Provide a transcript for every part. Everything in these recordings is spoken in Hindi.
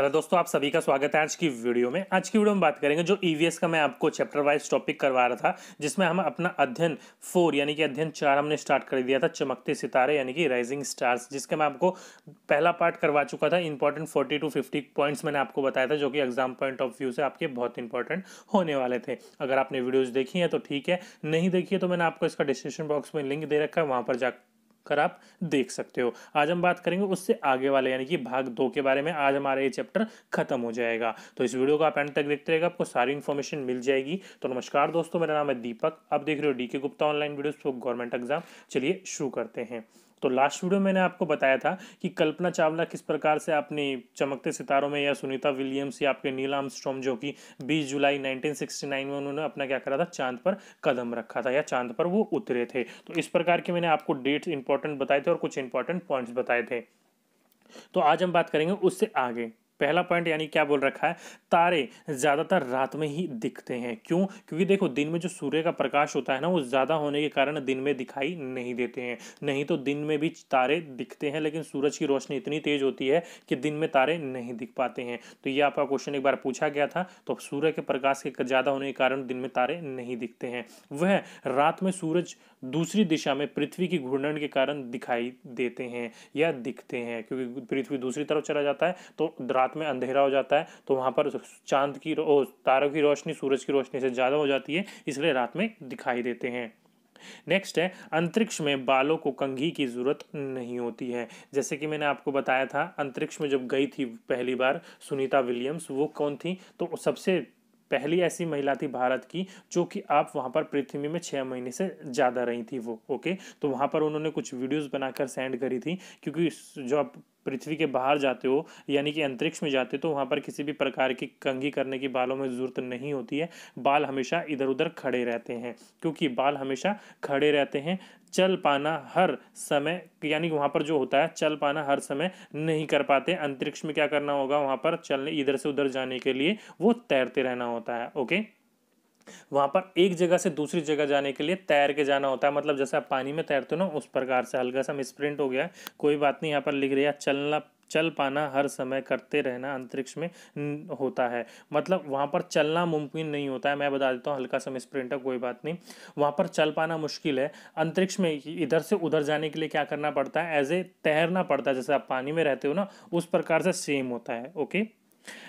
हेलो दोस्तों आप सभी का स्वागत है आज की वीडियो में आज की वीडियो में बात करेंगे जो ईवीएस e का मैं आपको चैप्टर वाइज टॉपिक करवा रहा था जिसमें हम अपना अध्ययन फोर यानी कि अध्ययन चार हमने स्टार्ट कर दिया था चमकते सितारे यानी कि राइजिंग स्टार्स जिसके मैं आपको पहला पार्ट करवा चुका था important forty two fifty points मैंने आपको बताया था जो कि एग्जाम पॉइंट ऑफ व्यू से आपके बहुत इंपॉर्टेंट होने वाले थे अगर आपने वीडियोज़ देखी है तो ठीक है नहीं देखी है तो मैंने आपको इसका डिस्क्रिप्शन बॉक्स में लिंक दे रखा है वहाँ पर जा कर आप देख सकते हो आज हम बात करेंगे उससे आगे वाले यानी कि भाग दो के बारे में आज हमारा ये चैप्टर खत्म हो जाएगा तो इस वीडियो को आप एंड तक देखते रहेगा आपको सारी इन्फॉर्मेशन मिल जाएगी तो नमस्कार दोस्तों मेरा नाम है दीपक आप देख रहे हो D Gupta online video government exam चलिए शुरू करते हैं तो लास्ट वीडियो मैंने आपको बताया था कि कल्पना चावला किस प्रकार से अपने चमकते सितारों में या सुनीता विलियम्स या आपके नील आर्मस्ट्रॉम जो कि 20 जुलाई 1969 में उन्होंने अपना क्या करा था चांद पर कदम रखा था या चांद पर वो उतरे थे तो इस प्रकार के मैंने आपको डेट्स इंपॉर्टेंट बताए थे और कुछ इंपॉर्टेंट पॉइंट्स बताए थे तो आज हम बात करेंगे उससे आगे पहला पॉइंट यानी क्या बोल रखा है तारे ज़्यादातर रात में ही दिखते हैं क्यों क्योंकि देखो दिन में जो सूर्य का प्रकाश होता है ना वो ज़्यादा होने के कारण दिन में दिखाई नहीं देते हैं नहीं तो दिन में भी तारे दिखते हैं लेकिन सूरज की रोशनी इतनी तेज़ होती है कि दिन में तारे नहीं दिख पाते हैं तो ये आपका क्वेश्चन एक बार पूछा गया था तो सूर्य के प्रकाश के ज़्यादा होने के कारण दिन में तारे नहीं दिखते हैं वह रात में सूरज दूसरी दिशा में पृथ्वी की घूर्णन के कारण दिखाई देते हैं या दिखते हैं क्योंकि पृथ्वी दूसरी तरफ चला जाता है तो रात रात में अंधेरा हो जाता है तो वहाँ पर चांद की रो तारों की रोशनी सूरज की रोशनी से ज़्यादा हो जाती है इसलिए रात में दिखाई देते हैं नेक्स्ट है अंतरिक्ष में बालों को कंघी की ज़रूरत नहीं होती है जैसे कि मैंने आपको बताया था अंतरिक्ष में जब गई थी पहली बार सुनीता विलियम्स वो कौन थी तो सबसे पहली ऐसी महिला थी भारत की जो कि आप वहाँ पर पृथ्वी में छः महीने से ज़्यादा रही थी वो ओके तो वहाँ पर उन्होंने कुछ वीडियोस बनाकर सेंड करी थी क्योंकि जो आप पृथ्वी के बाहर जाते हो यानी कि अंतरिक्ष में जाते हो तो वहाँ पर किसी भी प्रकार की कंघी करने की बालों में ज़रूरत नहीं होती है बाल हमेशा इधर उधर खड़े रहते हैं क्योंकि बाल हमेशा खड़े रहते हैं चल पाना हर समय यानी कि वहाँ पर जो होता है चल पाना हर समय नहीं कर पाते अंतरिक्ष में क्या करना होगा वहाँ पर चलने इधर से उधर जाने के लिए वो तैरते रहना होता है ओके वहाँ पर एक जगह से दूसरी जगह जाने के लिए तैर के जाना होता है मतलब जैसे आप पानी में तैरते हो ना उस प्रकार से हल्का सा मिसप्रिंट हो गया है कोई बात नहीं यहाँ पर लिख रही हैं चलना चल पाना हर समय करते रहना अंतरिक्ष में होता है मतलब वहाँ पर चलना मुमकिन नहीं होता है मैं बता देता हूँ हल्का सा मिसप्रिंट है कोई बात नहीं वहाँ पर चल पाना मुश्किल है अंतरिक्ष में इधर से उधर जाने के लिए क्या करना पड़ता है एज ए तैरना पड़ता है जैसे आप पानी में रहते हो ना उस प्रकार से सेम होता है ओके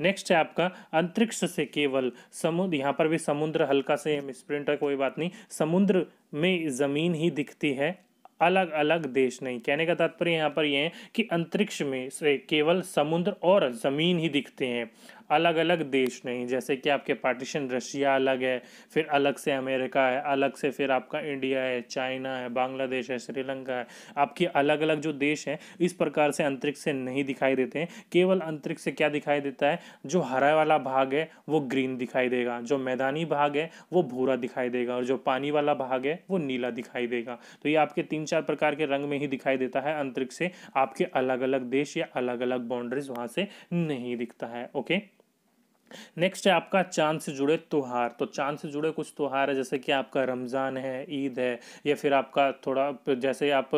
नेक्स्ट है आपका अंतरिक्ष से केवल समुद्र यहाँ पर भी समुद्र हल्का से स्प्रिंटर है कोई बात नहीं समुद्र में ज़मीन ही दिखती है अलग अलग देश नहीं कहने का तात्पर्य यहाँ पर यह है कि अंतरिक्ष में से केवल समुद्र और ज़मीन ही दिखते हैं अलग अलग देश नहीं जैसे कि आपके पार्टीशन रशिया अलग है फिर अलग से अमेरिका है अलग से फिर आपका इंडिया है चाइना है बांग्लादेश है श्रीलंका है आपके अलग अलग जो देश हैं इस प्रकार से अंतरिक्ष से नहीं दिखाई देते हैं केवल अंतरिक्ष से क्या दिखाई देता है जो हरा वाला भाग है वो ग्रीन दिखाई देगा जो मैदानी भाग है वो भूरा दिखाई देगा और जो पानी वाला भाग है वो नीला दिखाई देगा तो ये आपके तीन चार प्रकार के रंग में ही दिखाई देता है अंतरिक्ष से आपके अलग अलग देश या अलग अलग बाउंड्रीज वहाँ से नहीं दिखता है ओके नेक्स्ट है आपका चांद से जुड़े त्यौहार तो चांद से जुड़े कुछ त्यौहार है जैसे कि आपका रमज़ान है ईद है या फिर आपका थोड़ा जैसे आप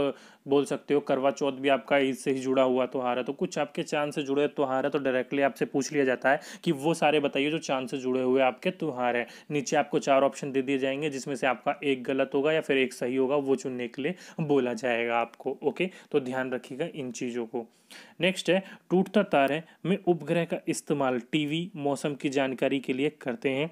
बोल सकते हो करवा चौथ भी आपका ईद से ही जुड़ा हुआ त्यौहार है तो कुछ आपके चांद से जुड़े त्यौहार है तो डायरेक्टली आपसे पूछ लिया जाता है कि वो सारे बताइए जो चांद से जुड़े हुए आपके त्यौहार हैं नीचे आपको चार ऑप्शन दे दिए जाएंगे जिसमें से आपका एक गलत होगा या फिर एक सही होगा वो चुनने के लिए बोला जाएगा आपको ओके तो ध्यान रखिएगा इन चीज़ों को नेक्स्ट है टूटता तार है में उपग्रह का इस्तेमाल टीवी मौसम की जानकारी के लिए करते हैं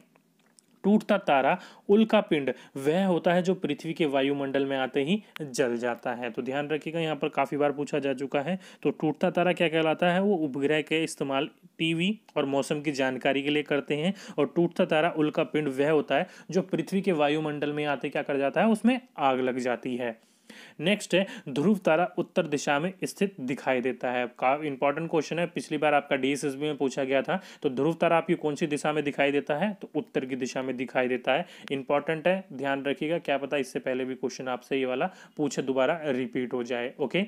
टूटता तारा उल्का पिंड वह होता है जो पृथ्वी के वायुमंडल में आते ही जल जाता है तो ध्यान रखिएगा यहाँ पर काफ़ी बार पूछा जा चुका है तो टूटता तारा क्या कहलाता है वो उपग्रह के इस्तेमाल टीवी और मौसम की जानकारी के लिए करते हैं और टूटता तारा उल्का पिंड वह होता है जो पृथ्वी के वायुमंडल में आते क्या कर जाता है उसमें आग लग जाती है नेक्स्ट है ध्रुव तारा उत्तर दिशा में स्थित दिखाई देता है इंपॉर्टेंट क्वेश्चन है पिछली बार आपका डीएसएसबी में पूछा गया था तो ध्रुव तारा आपकी कौन सी दिशा में दिखाई देता है तो उत्तर की दिशा में दिखाई देता है इंपॉर्टेंट है ध्यान रखिएगा क्या पता इससे पहले भी क्वेश्चन आपसे ये वाला पूछे दोबारा रिपीट हो जाए ओके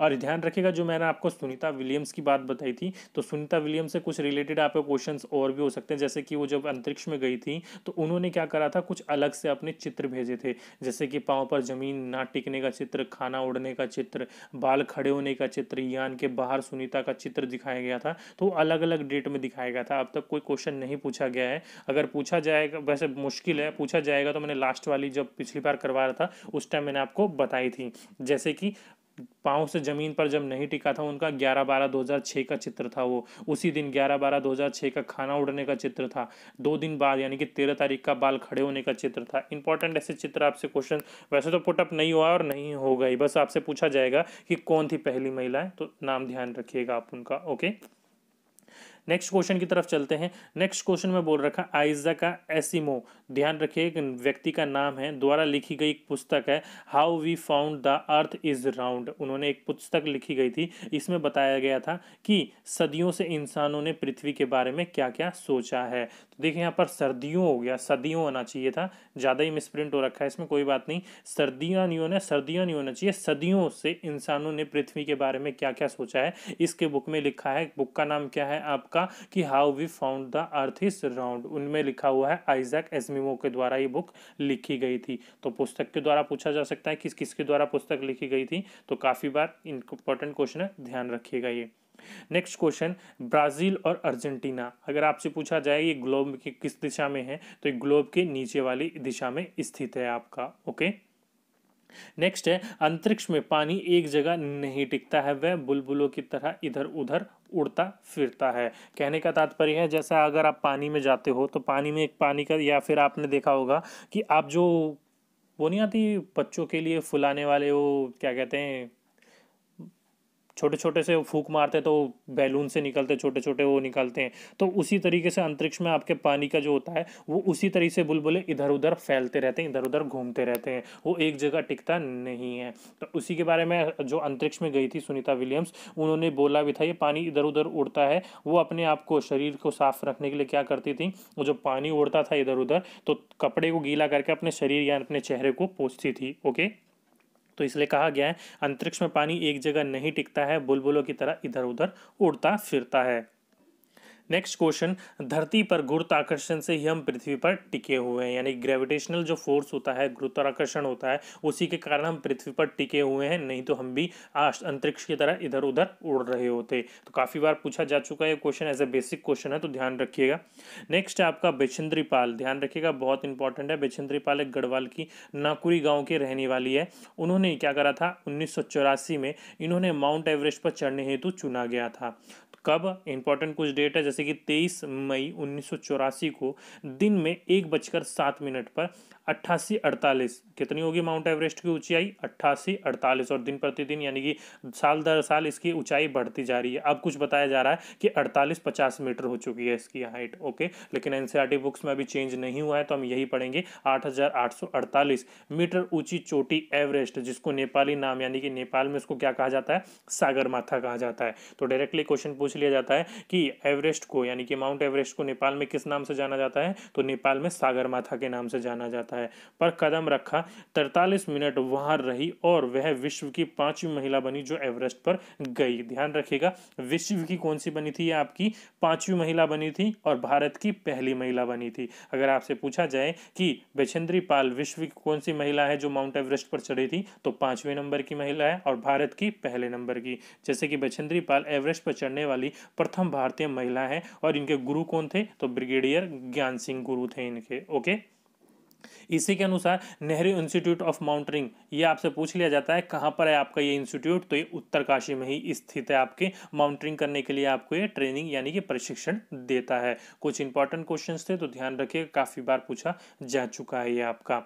और ध्यान रखिएगा जो मैंने आपको सुनीता विलियम्स की बात बताई थी तो सुनीता विलियम्स से कुछ रिलेटेड आपके क्वेश्चन और भी हो सकते हैं जैसे कि वो जब अंतरिक्ष में गई थी तो उन्होंने क्या करा था कुछ अलग से अपने चित्र भेजे थे जैसे कि पाँव पर जमीन ना टिकने का चित्र खाना उड़ने का चित्र बाल खड़े होने का चित्र यान के बाहर सुनीता का चित्र दिखाया गया था तो अलग अलग डेट में दिखाया गया था अब तक कोई क्वेश्चन नहीं पूछा गया है अगर पूछा जाएगा वैसे मुश्किल है पूछा जाएगा तो मैंने लास्ट वाली जब पिछली बार करवा रहा था उस टाइम मैंने आपको बताई थी जैसे कि पाँव से ज़मीन पर जब नहीं टिका था उनका 11 बारह 2006 का चित्र था वो उसी दिन 11 बारह 2006 का खाना उड़ने का चित्र था दो दिन बाद यानी कि तेरह तारीख का बाल खड़े होने का चित्र था इंपॉर्टेंट ऐसे चित्र आपसे क्वेश्चन वैसे तो पुटअप नहीं हुआ और नहीं होगा ही बस आपसे पूछा जाएगा कि कौन थी पहली महिलाएं तो नाम ध्यान रखिएगा आप उनका ओके नेक्स्ट क्वेश्चन की तरफ चलते हैं नेक्स्ट क्वेश्चन में बोल रखा आइजा का एसिमो ध्यान रखिए एक व्यक्ति का नाम है द्वारा लिखी गई एक पुस्तक है how we found the earth is round उन्होंने एक पुस्तक लिखी गई थी इसमें बताया गया था कि सदियों से इंसानों ने पृथ्वी के बारे में क्या क्या सोचा है तो देखिए यहाँ पर सर्दियों हो गया सदियों होना चाहिए था ज़्यादा ही मिसप्रिंट हो रखा है इसमें कोई बात नहीं सर्दियाँ नहीं होना सर्दियाँ नहीं होना चाहिए सदियों से इंसानों ने पृथ्वी के बारे में क्या क्या सोचा है इसके बुक में लिखा है बुक का नाम क्या है आपका कि how we found the earth is round उनमें लिखा हुआ है आइजैक एसमिमो के द्वारा ये बुक लिखी गई थी तो पुस्तक के द्वारा पूछा जा सकता है किस किसके द्वारा पुस्तक लिखी गई थी तो काफ़ी बार इंपॉर्टेंट क्वेश्चन है ध्यान रखिएगा ये नेक्स्ट क्वेश्चन ब्राज़ील और अर्जेंटीना अगर आपसे पूछा जाए ये ग्लोब के किस दिशा में है तो ये ग्लोब के नीचे वाली दिशा में स्थित है आपका ओके नेक्स्ट है अंतरिक्ष में पानी एक जगह नहीं टिकता है वह बुलबुलों की तरह इधर उधर उड़ता फिरता है कहने का तात्पर्य है जैसा अगर आप पानी में जाते हो तो पानी में एक पानी का या फिर आपने देखा होगा कि आप जो वो नहीं आती बच्चों के लिए फुलाने वाले वो क्या कहते हैं छोटे छोटे से फूक मारते तो बैलून से निकलते छोटे छोटे वो निकलते हैं तो उसी तरीके से अंतरिक्ष में आपके पानी का जो होता है वो उसी तरीके से बुलबुले इधर उधर फैलते रहते हैं इधर उधर घूमते रहते हैं वो एक जगह टिकता नहीं है तो उसी के बारे में जो अंतरिक्ष में गई थी सुनीता विलियम्स उन्होंने बोला भी था ये पानी इधर उधर उड़ता है वो अपने आप को शरीर को साफ रखने के लिए क्या करती थी वो जो पानी उड़ता था इधर उधर तो कपड़े को गीला करके अपने शरीर या अपने चेहरे को पोसती थी ओके तो इसलिए कहा गया है अंतरिक्ष में पानी एक जगह नहीं टिकता है बुलबुलों की तरह इधर उधर उड़ता फिरता है नेक्स्ट क्वेश्चन धरती पर गुरुत्वाकर्षण से ही हम पृथ्वी पर टिके हुए हैं यानी ग्रेविटेशनल जो फोर्स होता है गुरुत्वाकर्षण होता है उसी के कारण हम पृथ्वी पर टिके हुए हैं नहीं तो हम भी अंतरिक्ष की तरह इधर उधर उड़ रहे होते तो काफ़ी बार पूछा जा चुका है question as a basic question है तो ध्यान रखिएगा नेक्स्ट है आपका बेचंद्री पाल ध्यान रखिएगा बहुत इंपॉर्टेंट है बेचंद्री पाल एक गढ़वाल की नाकुरी गाँव की रहने वाली है उन्होंने क्या करा था उन्नीस में इन्होंने माउंट एवरेस्ट पर चढ़ने हेतु चुना गया था कब इंपॉर्टेंट कुछ डेट है जैसे कि 23 मई उन्नीस को दिन में एक बजकर सात मिनट पर अट्ठासी अड़तालीस कितनी होगी माउंट एवरेस्ट की ऊंचाई अट्ठासी अड़तालीस और दिन प्रतिदिन यानी कि साल दर साल इसकी ऊंचाई बढ़ती जा रही है अब कुछ बताया जा रहा है कि अड़तालीस पचास मीटर हो चुकी है इसकी हाइट ओके लेकिन एन बुक्स e में अभी चेंज नहीं हुआ है तो हम यही पढ़ेंगे आठ मीटर ऊंची चोटी एवरेस्ट जिसको नेपाली नाम यानी कि नेपाल में उसको क्या कहा जाता है सागर कहा जाता है तो डायरेक्टली क्वेश्चन पूछ पूछ लिया जाता है कि एवरेस्ट को यानी कि माउंट एवरेस्ट को नेपाल में किस नाम से जाना जाता है तो नेपाल में सागर माथा के नाम से जाना जाता है पर कदम रखा तरतालीस मिनट वहाँ रही और वह विश्व की पांचवी महिला बनी जो एवरेस्ट पर गई ध्यान रखिएगा विश्व की कौन सी बनी थी आपकी पांचवी महिला बनी थी और भारत की पहली महिला बनी थी अगर आपसे पूछा जाए कि बेचंद्री पाल विश्व की कौन सी महिला है जो माउंट एवरेस्ट पर चढ़ी थी तो पांचवें नंबर की महिला है और भारत की पहले नंबर की जैसे कि बेचंद्री पाल एवरेस्ट पर चढ़ने वाली वाली प्रथम भारतीय महिला है और इनके गुरु कौन थे तो ब्रिगेडियर ज्ञान सिंह गुरु थे इनके ओके इसी के अनुसार नेहरू इंस्टीट्यूट ऑफ माउंटरिंग ये आपसे पूछ लिया जाता है कहाँ पर है आपका ये इंस्टीट्यूट तो ये उत्तरकाशी में ही स्थित है आपके माउंटरिंग करने के लिए आपको ये ट्रेनिंग यानी कि प्रशिक्षण देता है कुछ इंपॉर्टेंट क्वेश्चंस थे तो ध्यान रखिए काफ़ी बार पूछा जा चुका है ये आपका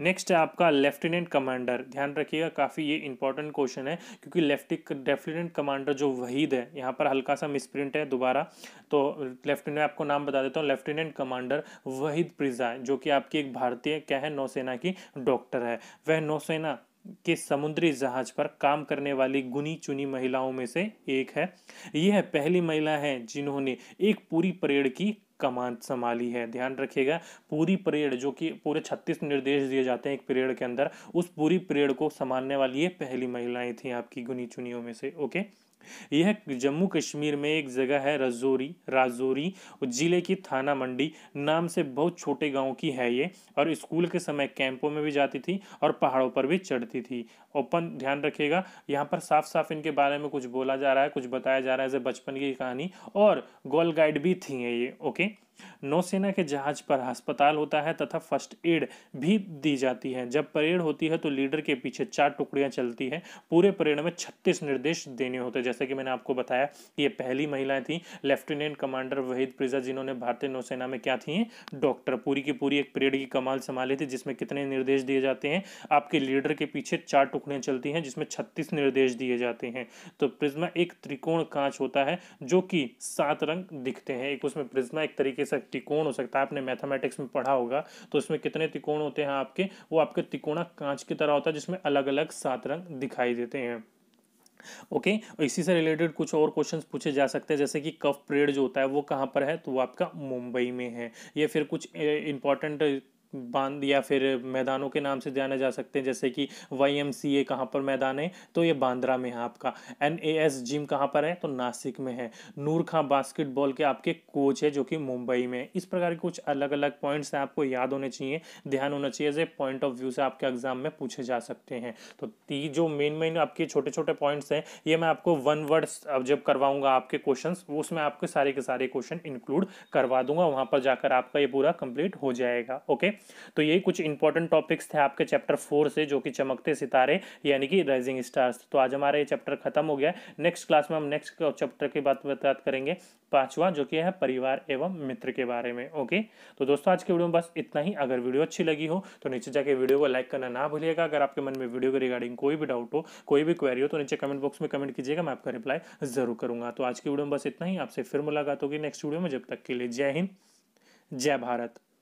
नेक्स्ट है आपका लेफ्टिनेंट कमांडर ध्यान रखिएगा काफ़ी ये इंपॉर्टेंट क्वेश्चन है क्योंकि लेफ्टिनेंट कमांडर जो वहीद है यहाँ पर हल्का सा मिसप्रिंट है दोबारा तो लेफ्टिनेंट आपको नाम बता देता हूँ लेफ्टिनेंट कमांडर वहीद प्रिजा जो कि आपकी एक भारतीय क्या है नौसेना की डॉक्टर है वह नौसेना के समुद्री जहाज पर काम करने वाली गुनी चुनी महिलाओं में से एक है यह पहली महिला है जिन्होंने एक पूरी परेड की कमान संभाली है ध्यान रखिएगा पूरी परेड जो कि पूरे छत्तीस निर्देश दिए जाते हैं एक परेड के अंदर उस पूरी परेड को संभालने वाली ये पहली महिलाएं थी आपकी गुनी चुनियों में से ओके यह जम्मू कश्मीर में एक जगह है रजौरी राजौरी जिले की थाना मंडी नाम से बहुत छोटे गांव की है ये और स्कूल के समय कैंपों में भी जाती थी और पहाड़ों पर भी चढ़ती थी ओपन ध्यान रखिएगा यहाँ पर साफ साफ इनके बारे में कुछ बोला जा रहा है कुछ बताया जा रहा है जैसे बचपन की कहानी और गोल गाइड भी थी ये ओके नौसेना के जहाज पर अस्पताल होता है तथा फर्स्ट एड भी दी जाती है जब परेड होती है तो लीडर के पीछे चार टुकड़ियां चलती है पूरे परेड में छत्तीस निर्देश देने होते हैं जैसे कि मैंने आपको बताया कि ये पहली महिलाएं थी लेफ्टिनेंट कमांडर वहीद प्रिजा जिन्होंने भारतीय नौसेना में क्या थी डॉक्टर पूरी की पूरी एक परेड की कमाल संभाली थी जिसमें कितने निर्देश दिए जाते हैं आपके लीडर के पीछे चार टुकड़ियां चलती हैं जिसमें छत्तीस निर्देश दिए जाते हैं तो प्रिज्मा एक त्रिकोण कांच होता है जो कि सात रंग दिखते हैं एक उसमें प्रिज्मा एक तरीके तरीके से त्रिकोण हो सकता है आपने मैथमेटिक्स में पढ़ा होगा तो उसमें कितने त्रिकोण होते हैं आपके वो आपके त्रिकोणा कांच की तरह होता है जिसमें अलग अलग सात रंग दिखाई देते हैं ओके okay, इसी से रिलेटेड कुछ और क्वेश्चंस पूछे जा सकते हैं जैसे कि कफ परेड जो होता है वो कहाँ पर है तो वो आपका मुंबई में है या फिर कुछ इंपॉर्टेंट बांध या फिर मैदानों के नाम से जाने जा सकते हैं जैसे कि वाई एम सी ए कहाँ पर मैदान है तो ये बांद्रा में है आपका एन ए एस जिम कहाँ पर है तो नासिक में है नूर खां बास्केटबॉल के आपके कोच है जो कि मुंबई में इस प्रकार के कुछ अलग अलग पॉइंट्स हैं आपको याद होने चाहिए ध्यान होना चाहिए जैसे पॉइंट ऑफ व्यू से आपके एग्जाम में पूछे जा सकते हैं तो ती जो मेन मेन आपके छोटे छोटे पॉइंट्स हैं ये मैं आपको वन वर्ड जब करवाऊंगा आपके क्वेश्चन उसमें आपके सारे के सारे क्वेश्चन इंक्लूड करवा दूंगा वहाँ पर जाकर आपका ये पूरा कंप्लीट हो जाएगा ओके तो ये कुछ इंपॉर्टेंट टॉपिक्स थे आपके चैप्टर फोर से जो कि चमकते सितारे यानी कि राइजिंग स्टार्स तो आज हमारा ये चैप्टर खत्म हो गया नेक्स्ट क्लास में हम नेक्स्ट चैप्टर की बात बात करेंगे पांचवा जो कि है परिवार एवं मित्र के बारे में ओके तो दोस्तों आज के वीडियो में बस इतना ही अगर वीडियो अच्छी लगी हो तो नीचे जाके वीडियो को लाइक करना ना भूलिएगा अगर आपके मन में वीडियो के रिगार्डिंग कोई भी डाउट हो कोई भी क्वेरी हो तो नीचे कमेंट बॉक्स में कमेंट कीजिएगा मैं आपका रिप्लाई जरूर करूंगा तो आज की वीडियो में बस इतना ही आपसे फिर मुलाकात होगी नेक्स्ट वीडियो में जब तक के लिए जय हिंद जय भारत